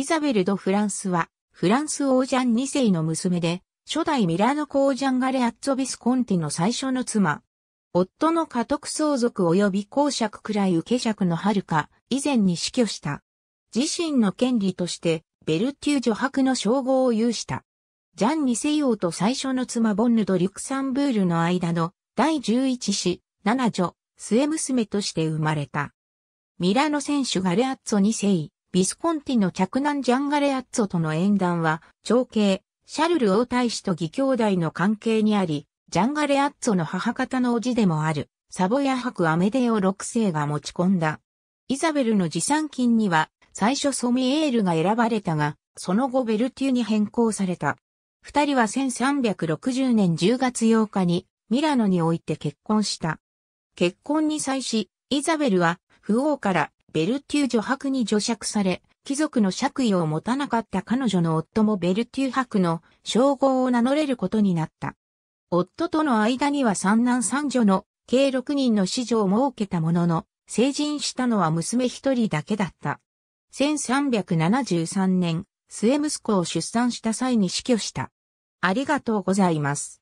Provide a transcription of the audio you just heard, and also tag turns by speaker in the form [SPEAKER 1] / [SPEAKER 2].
[SPEAKER 1] イザベル・ド・フランスは、フランス王ジャン2世の娘で、初代ミラノ公ジャンガレ・アッツォ・ビスコンティの最初の妻。夫の家督相続及び公爵くらい受け爵の遥か、以前に死去した。自身の権利として、ベルティュョ博の称号を有した。ジャン二世王と最初の妻ボンヌとリュクサンブールの間の第11子、七女、末娘として生まれた。ミラノ選手ガレアッツォ2世、ビスコンティの嫡男ジャンガレアッツォとの縁談は、長兄、シャルル王太子と義兄弟の関係にあり、ジャンガレアッツォの母方の叔父でもある、サボヤ博アメデオ6世が持ち込んだ。イザベルの持参金には、最初ソミエールが選ばれたが、その後ベルティュに変更された。二人は1360年10月8日に、ミラノにおいて結婚した。結婚に際し、イザベルは、不王からベルティュ女白に除釈され、貴族の爵位を持たなかった彼女の夫もベルティュ白の称号を名乗れることになった。夫との間には三男三女の計6人の子女を設けたものの、成人したのは娘一人だけだった。1373年、末息子を出産した際に死去した。ありがとうございます。